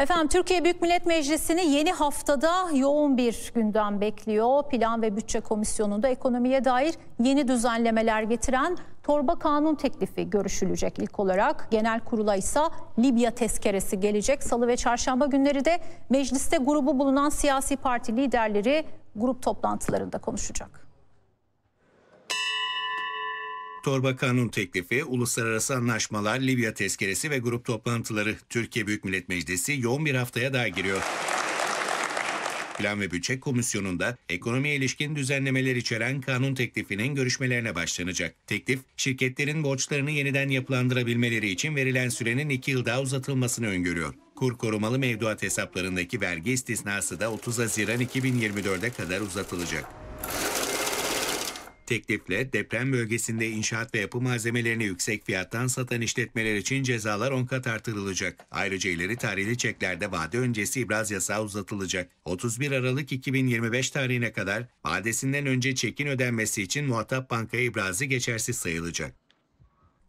Efendim Türkiye Büyük Millet Meclisi'ni yeni haftada yoğun bir gündem bekliyor. Plan ve Bütçe Komisyonu'nda ekonomiye dair yeni düzenlemeler getiren torba kanun teklifi görüşülecek ilk olarak. Genel kurula ise Libya tezkeresi gelecek. Salı ve çarşamba günleri de mecliste grubu bulunan siyasi parti liderleri grup toplantılarında konuşacak torba kanun teklifi, uluslararası anlaşmalar, Libya tezkeresi ve grup toplantıları Türkiye Büyük Millet Meclisi yoğun bir haftaya daha giriyor. Plan ve Bütçe Komisyonu'nda ekonomiye ilişkin düzenlemeler içeren kanun teklifinin görüşmelerine başlanacak. Teklif, şirketlerin borçlarını yeniden yapılandırabilmeleri için verilen sürenin 2 yıl daha uzatılmasını öngörüyor. Kur korumalı mevduat hesaplarındaki vergi istisnası da 30 Haziran 2024'e kadar uzatılacak. Teklifle deprem bölgesinde inşaat ve yapı malzemelerini yüksek fiyattan satan işletmeler için cezalar 10 kat artırılacak. Ayrıca ileri tarihli çeklerde vade öncesi ibraz yasağı uzatılacak. 31 Aralık 2025 tarihine kadar vadesinden önce çekin ödenmesi için muhatap bankaya ibrazı geçersiz sayılacak.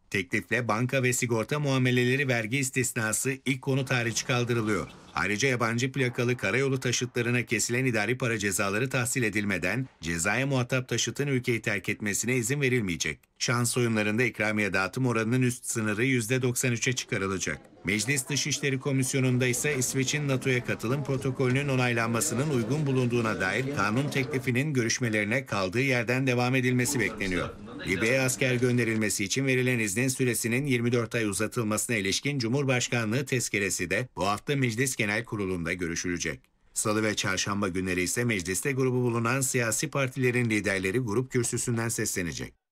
Teklifle banka ve sigorta muameleleri vergi istisnası ilk konut hariç kaldırılıyor. Ayrıca yabancı plakalı karayolu taşıtlarına kesilen idari para cezaları tahsil edilmeden cezaya muhatap taşıtın ülkeyi terk etmesine izin verilmeyecek. Şans oyunlarında ikramiye dağıtım oranının üst sınırı %93'e çıkarılacak. Meclis Dışişleri Komisyonu'nda ise İsveç'in NATO'ya katılım protokolünün onaylanmasının uygun bulunduğuna dair kanun teklifinin görüşmelerine kaldığı yerden devam edilmesi bekleniyor. Libya'ya asker gönderilmesi için verilen iznin süresinin 24 ay uzatılmasına ilişkin Cumhurbaşkanlığı tezkeresi de bu hafta Meclis Genel Kurulu'nda görüşülecek. Salı ve çarşamba günleri ise mecliste grubu bulunan siyasi partilerin liderleri grup kürsüsünden seslenecek.